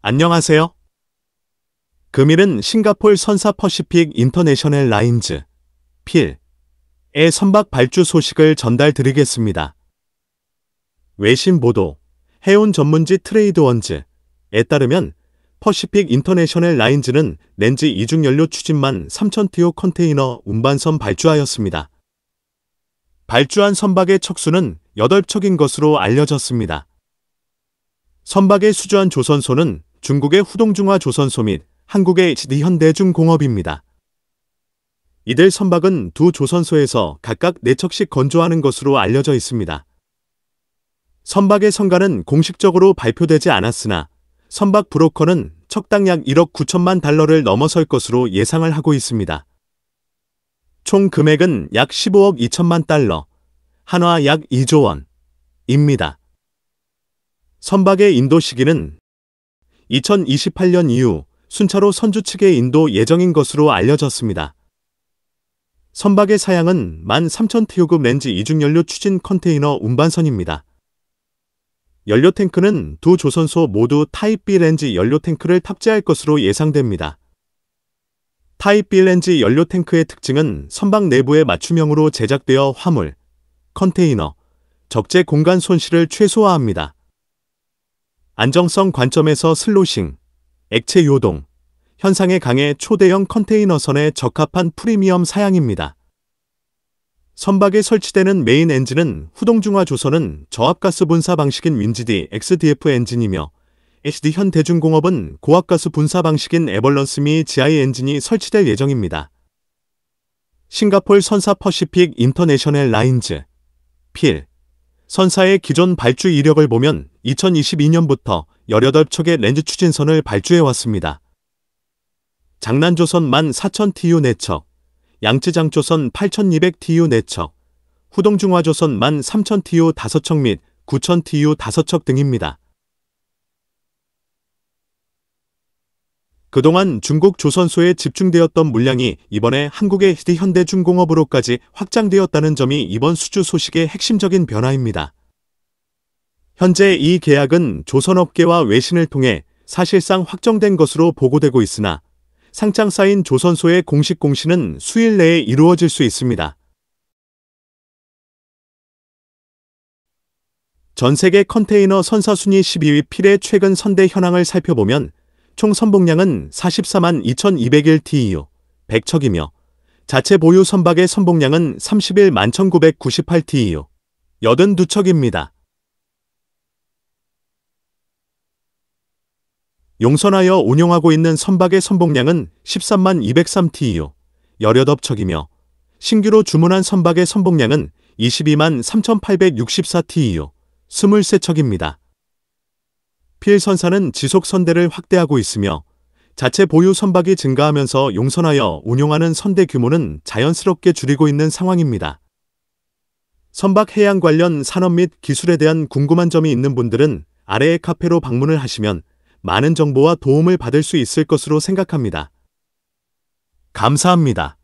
안녕하세요. 금일은 싱가폴 선사 퍼시픽 인터내셔널 라인즈 필의 선박 발주 소식을 전달 드리겠습니다. 외신 보도 해운 전문지 트레이드원즈에 따르면 퍼시픽 인터내셔널 라인즈는 렌즈 이중연료 추진만 3,000TO 컨테이너 운반선 발주하였습니다. 발주한 선박의 척수는 8척인 것으로 알려졌습니다. 선박에 수주한 조선소는 중국의 후동중화 조선소 및 한국의 지디현대중공업입니다. 이들 선박은 두 조선소에서 각각 4척씩 건조하는 것으로 알려져 있습니다. 선박의 성가는 공식적으로 발표되지 않았으나 선박 브로커는 척당 약 1억 9천만 달러를 넘어설 것으로 예상을 하고 있습니다. 총 금액은 약 15억 2천만 달러, 한화 약 2조 원입니다. 선박의 인도 시기는 2028년 이후 순차로 선주 측의 인도 예정인 것으로 알려졌습니다. 선박의 사양은 13,000TU급 렌즈 이중연료 추진 컨테이너 운반선입니다. 연료 탱크는 두 조선소 모두 타입 B 렌즈 연료 탱크를 탑재할 것으로 예상됩니다. 타입 B 렌즈 연료 탱크의 특징은 선박 내부에 맞춤형으로 제작되어 화물, 컨테이너, 적재 공간 손실을 최소화합니다. 안정성 관점에서 슬로싱, 액체 요동, 현상에 강해 초대형 컨테이너선에 적합한 프리미엄 사양입니다. 선박에 설치되는 메인 엔진은 후동중화 조선은 저압가스 분사 방식인 윈지디 XDF 엔진이며 HD 현대중공업은 고압가스 분사 방식인 에벌런스 미 GI 엔진이 설치될 예정입니다. 싱가폴 선사 퍼시픽 인터내셔널 라인즈 필 선사의 기존 발주 이력을 보면 2022년부터 18척의 렌즈 추진선을 발주해왔습니다. 장난조선 14,000TU 4척, 양치장조선 8,200TU 4척, 후동중화조선 13,000TU 5척 및 9,000TU 5척 등입니다. 그동안 중국 조선소에 집중되었던 물량이 이번에 한국의 디 현대중공업으로까지 확장되었다는 점이 이번 수주 소식의 핵심적인 변화입니다. 현재 이 계약은 조선업계와 외신을 통해 사실상 확정된 것으로 보고되고 있으나 상장 쌓인 조선소의 공식 공시는 수일 내에 이루어질 수 있습니다. 전 세계 컨테이너 선사 순위 12위 필의 최근 선대 현황을 살펴보면 총 선봉량은 44만 2201 TEU 100척이며 자체 보유 선박의 선봉량은 31만 1998 TEU 82척입니다. 용선하여 운용하고 있는 선박의 선봉량은 13만 203TEU, 18척이며 신규로 주문한 선박의 선봉량은 22만 3864TEU, 23척입니다. 필선사는 지속 선대를 확대하고 있으며 자체 보유 선박이 증가하면서 용선하여 운용하는 선대 규모는 자연스럽게 줄이고 있는 상황입니다. 선박 해양 관련 산업 및 기술에 대한 궁금한 점이 있는 분들은 아래의 카페로 방문을 하시면 많은 정보와 도움을 받을 수 있을 것으로 생각합니다. 감사합니다.